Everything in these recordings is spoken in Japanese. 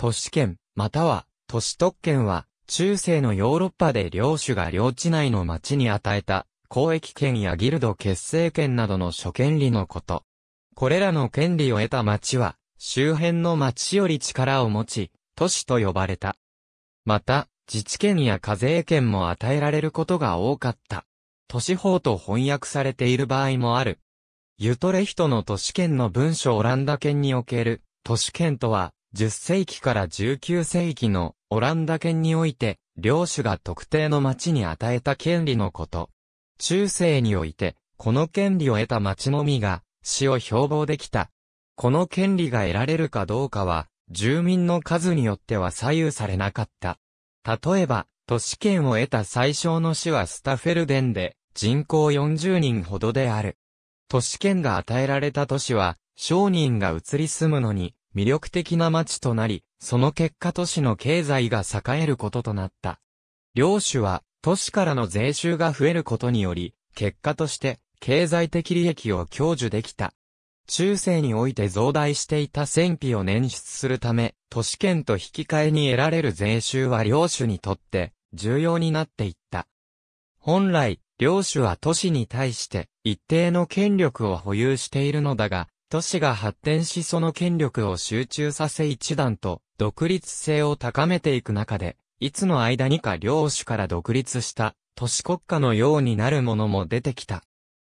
都市圏、または都市特権は、中世のヨーロッパで領主が領地内の町に与えた、公益権やギルド結成権などの諸権利のこと。これらの権利を得た町は、周辺の町より力を持ち、都市と呼ばれた。また、自治権や課税権も与えられることが多かった。都市法と翻訳されている場合もある。ユトレヒトの都市圏の文書オランダ圏における、都市圏とは、10世紀から19世紀のオランダ圏において、領主が特定の町に与えた権利のこと。中世において、この権利を得た町のみが、死を標榜できた。この権利が得られるかどうかは、住民の数によっては左右されなかった。例えば、都市圏を得た最小の市はスタフェルデンで、人口40人ほどである。都市圏が与えられた都市は、商人が移り住むのに、魅力的な町となり、その結果都市の経済が栄えることとなった。領主は、都市からの税収が増えることにより、結果として、経済的利益を享受できた。中世において増大していた戦費を捻出するため、都市圏と引き換えに得られる税収は領主にとって重要になっていった。本来、領主は都市に対して一定の権力を保有しているのだが、都市が発展しその権力を集中させ一段と独立性を高めていく中で、いつの間にか領主から独立した都市国家のようになるものも出てきた。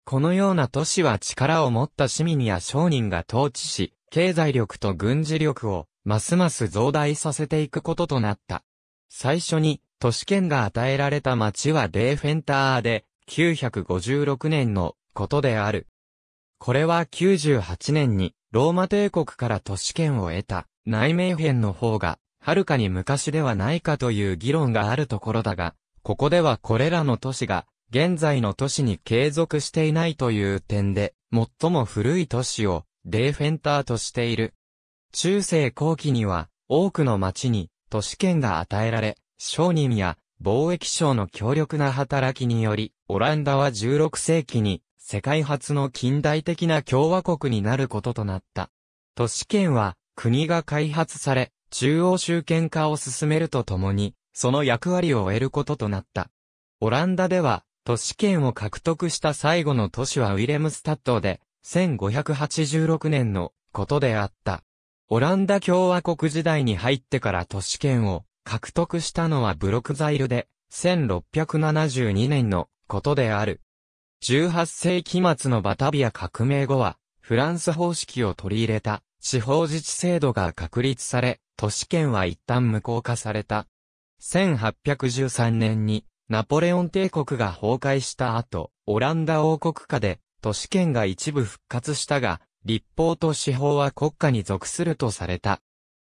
このような都市は力を持った市民や商人が統治し、経済力と軍事力をますます増大させていくこととなった。最初に都市圏が与えられた町はデーフェンターで956年のことである。これは98年にローマ帝国から都市圏を得た内名編の方が、はるかに昔ではないかという議論があるところだが、ここではこれらの都市が、現在の都市に継続していないという点で、最も古い都市を、デーフェンターとしている。中世後期には、多くの町に、都市圏が与えられ、商人や貿易商の強力な働きにより、オランダは16世紀に世界初の近代的な共和国になることとなった。都市圏は国が開発され、中央集権化を進めるとともに、その役割を得ることとなった。オランダでは、都市圏を獲得した最後の都市はウィレムスタッドで、1586年のことであった。オランダ共和国時代に入ってから都市圏を獲得したのはブロクザイルで、1672年のことである。18世紀末のバタビア革命後は、フランス方式を取り入れた地方自治制度が確立され、都市圏は一旦無効化された。1813年にナポレオン帝国が崩壊した後、オランダ王国下で都市圏が一部復活したが、立法と司法は国家に属するとされた。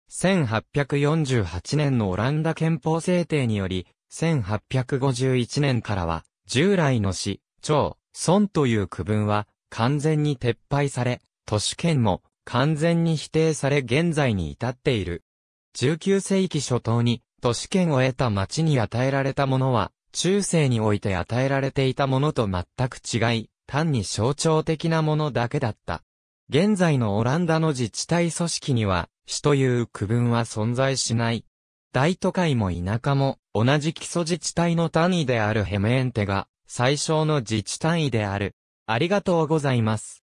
1848年のオランダ憲法制定により、1851年からは、従来の市、町、村という区分は完全に撤廃され、都市圏も完全に否定され現在に至っている。19世紀初頭に都市圏を得た町に与えられたものは、中世において与えられていたものと全く違い、単に象徴的なものだけだった。現在のオランダの自治体組織には、市という区分は存在しない。大都会も田舎も同じ基礎自治体の単位であるヘメエンテが最小の自治単位である。ありがとうございます。